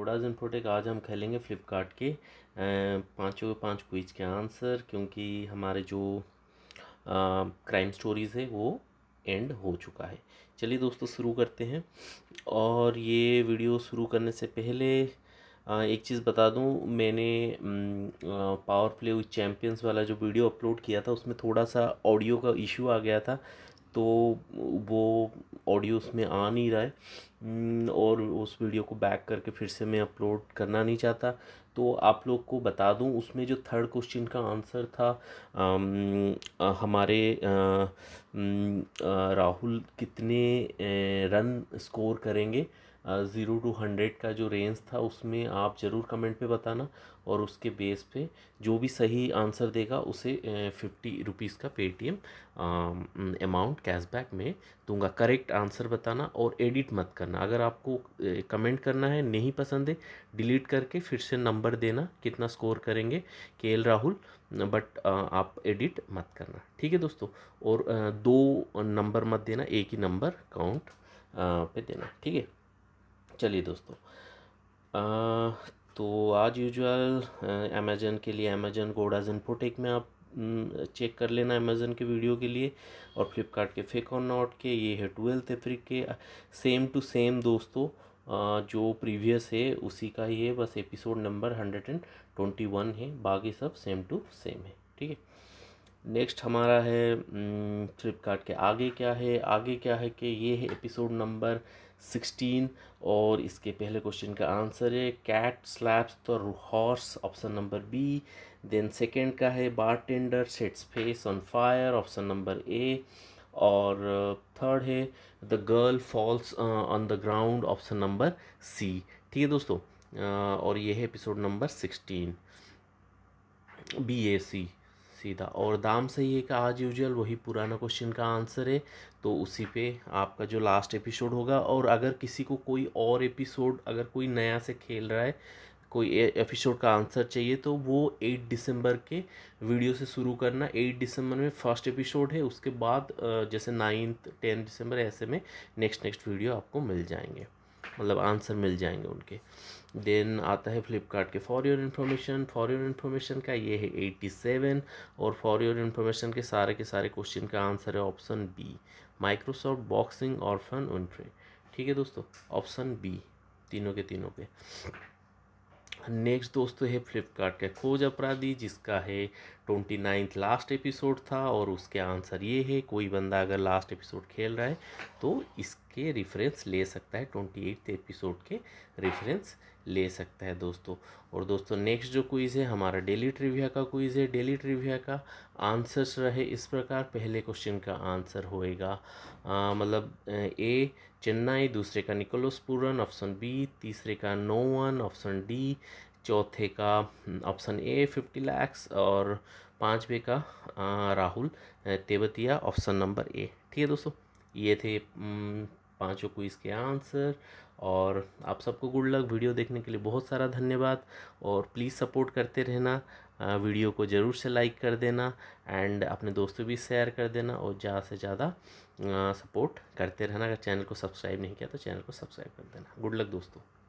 कोडाज and protic आज हम खेलेंगे फ्लिपकार्ट के पाँचों पाँच क्विज के आंसर क्योंकि हमारे जो क्राइम स्टोरीज़ है वो एंड हो चुका है चलिए दोस्तों शुरू करते हैं और ये वीडियो शुरू करने से पहले आ, एक चीज़ बता दूं मैंने पावर प्ले विथ चैम्पियंस वाला जो वीडियो अपलोड किया था उसमें थोड़ा सा ऑडियो का इशू आ गया था तो वो ऑडियो उसमें आ नहीं रहा है हम्म, और उस वीडियो को बैक करके फिर से मैं अपलोड करना नहीं चाहता तो आप लोग को बता दूं उसमें जो थर्ड क्वेश्चन का आंसर था आ, हमारे हम्म, राहुल कितने रन स्कोर करेंगे ज़ीरो टू हंड्रेड का जो रेंज था उसमें आप ज़रूर कमेंट पे बताना और उसके बेस पे जो भी सही आंसर देगा उसे फिफ्टी रुपीज़ का पेटीएम अमाउंट कैशबैक में दूंगा करेक्ट आंसर बताना और एडिट मत करना करना अगर आपको कमेंट करना है नहीं पसंद है डिलीट करके फिर से नंबर देना कितना स्कोर करेंगे के एल राहुल बट आप एडिट मत करना ठीक है दोस्तों और दो नंबर मत देना एक ही नंबर काउंट पे देना ठीक है चलिए दोस्तों आ, तो आज यूजुअल अमेजन के लिए अमेजन गोडाज इनपोटेक में आप चेक हम्म, कर लेना अमेज़न के वीडियो के लिए और फ्लिपकार्ट के फेक और नॉट के ये है ट्वेल्थ अफ्रिक के सेम टू सेम दोस्तों जो प्रीवियस है उसी का ही है बस episode number hundred and twenty one है बाकी सब सेम टू सेम है ठीक है नेक्स्ट हमारा है फ्लिपकार्ट के आगे क्या है आगे क्या है कि ये है एपिसोड नंबर सिक्सटीन और इसके पहले क्वेश्चन का आंसर है cat slaps to horse option number B then second का है bartender sets face on fire option number A और थर्ड है the girl falls on the ground option number C ठीक है दोस्तों uh, और ये है episode number sixteen B A C सीधा और दाम सही है कि आज यूजुअल वही पुराना क्वेश्चन का आंसर है तो उसी पे आपका जो लास्ट एपिसोड होगा और अगर किसी को कोई और एपिसोड अगर कोई नया से खेल रहा है कोई एपिसोड का आंसर चाहिए तो वो एट दिसंबर के वीडियो से शुरू करना एट दिसंबर में फर्स्ट एपिसोड है उसके बाद जैसे नाइन्थ टेंथ दिसंबर ऐसे में नेक्स्ट नेक्स्ट वीडियो आपको मिल जाएंगे मतलब आंसर मिल जाएंगे उनके देन आता है फ्लिपकार्ट के for your information for your information का ये है एट्टी सेवन और फॉर योर इन्फॉर्मेशन के सारे के सारे क्वेश्चन का आंसर है ऑप्शन बी माइक्रोसॉफ्ट बॉक्सिंग और फन उनट्रे ठीक है दोस्तों ऑप्शन बी तीनों के तीनों के नेक्स्ट दोस्तों है फ्लिपकार्ट का खोज अपराधी जिसका है ट्वेंटी नाइन्थ लास्ट एपिसोड था और उसके आंसर ये है कोई बंदा अगर लास्ट एपिसोड खेल रहा है तो इसके रेफरेंस ले सकता है ट्वेंटी एट्थ एपिसोड के रेफरेंस ले सकता है दोस्तों और दोस्तों नेक्स्ट जो क्विज़ है हमारा डेली ट्रिविया का क्विज़ है डेली ट्रिविया का आंसर्स रहे इस प्रकार पहले क्वेश्चन का आंसर होएगा मतलब ए चेन्नई दूसरे का निकोलोसपुरन ऑप्शन बी तीसरे का नोवन ऑप्शन डी चौथे का ऑप्शन ए फिफ्टी लैक्स और पाँचवें का आ, Rahul Tewatia option number A ठीक है दोस्तों ये थे हम्म, पांचों क्विज़ के आंसर और आप सबको गुड लक वीडियो देखने के लिए बहुत सारा धन्यवाद और प्लीज़ सपोर्ट करते रहना वीडियो को ज़रूर से लाइक कर देना एंड अपने दोस्तों भी शेयर कर देना और ज़्यादा से ज़्यादा सपोर्ट करते रहना अगर चैनल को सब्सक्राइब नहीं किया तो चैनल को सब्सक्राइब कर देना गुड लक दोस्तों